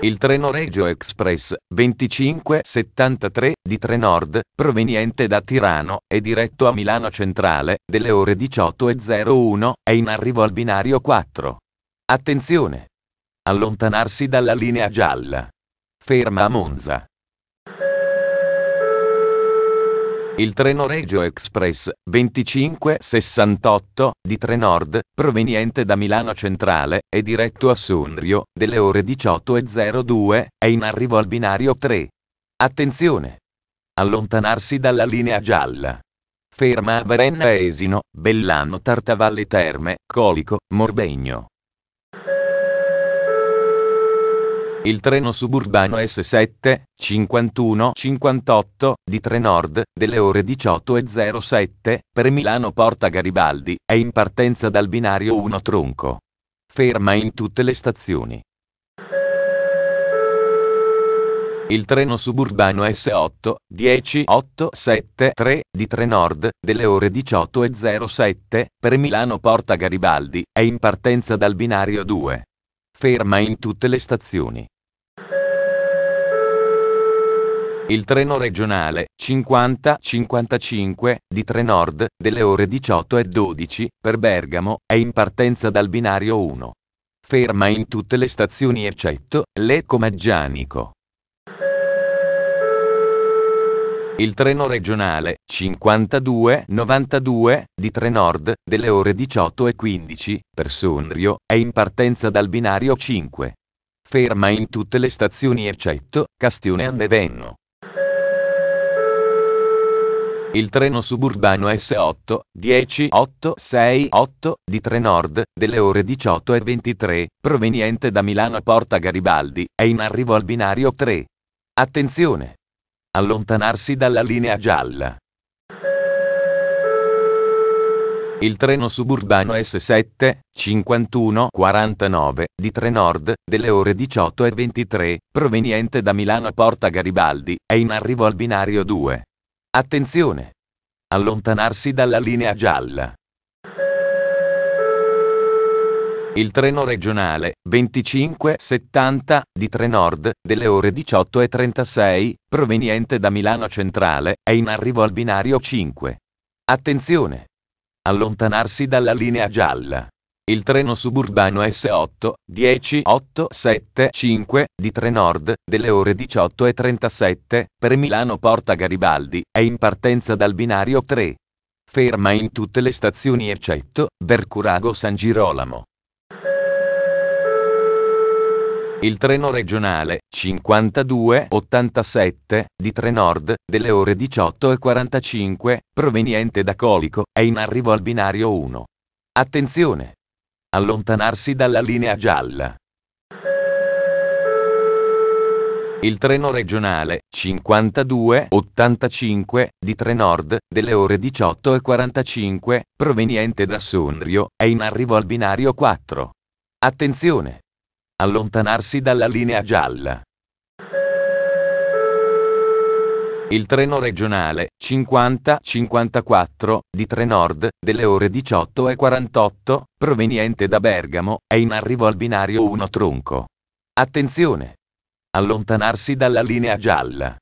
Il treno Regio Express 2573 di Trenord, proveniente da Tirano è diretto a Milano Centrale, delle ore 18.01, è in arrivo al binario 4. Attenzione! Allontanarsi dalla linea gialla. Ferma a Monza. Il treno Regio Express 2568 di Trenord, proveniente da Milano Centrale, è diretto a Sondrio, delle ore 18.02, è in arrivo al binario 3. Attenzione! Allontanarsi dalla linea gialla. Ferma a Varenna Esino, Bellano Tartavalle Terme, Colico, Morbegno. il treno suburbano S7, 51-58, di Trenord, delle ore 18.07, per Milano Porta Garibaldi, è in partenza dal binario 1 tronco. Ferma in tutte le stazioni. Il treno suburbano S8, 10873 di Trenord, delle ore 18.07, per Milano Porta Garibaldi, è in partenza dal binario 2. Ferma in tutte le stazioni. Il treno regionale 50-55 di Trenord, delle ore 18 e 12, per Bergamo, è in partenza dal binario 1. Ferma in tutte le stazioni eccetto Lecco Maggianico. Il treno regionale 52-92 di Trenord, delle ore 18 e 15, per Sonrio, è in partenza dal binario 5. Ferma in tutte le stazioni eccetto Castione Annevenno il treno suburbano S8 10868 di Trenord delle ore 18 e 23, proveniente da Milano a Porta Garibaldi, è in arrivo al binario 3. Attenzione! Allontanarsi dalla linea gialla. Il treno suburbano S7 5149 di Trenord delle ore 18 e 23, proveniente da Milano a Porta Garibaldi, è in arrivo al binario 2. Attenzione! Allontanarsi dalla linea gialla. Il treno regionale 2570 di Trenord delle ore 18.36, proveniente da Milano Centrale, è in arrivo al binario 5. Attenzione! Allontanarsi dalla linea gialla. Il treno suburbano S8 10875 di Trenord delle ore 18.37 per Milano Porta Garibaldi è in partenza dal binario 3. Ferma in tutte le stazioni eccetto Vercurago San Girolamo. Il treno regionale 5287 di Trenord delle ore 18.45 proveniente da Colico è in arrivo al binario 1. Attenzione! allontanarsi dalla linea gialla. Il treno regionale 5285 di Trenord, delle ore 18.45, proveniente da Sondrio, è in arrivo al binario 4. Attenzione! Allontanarsi dalla linea gialla. Il treno regionale 50-54 di Trenord, delle ore 18.48, proveniente da Bergamo, è in arrivo al binario 1 tronco. Attenzione! Allontanarsi dalla linea gialla.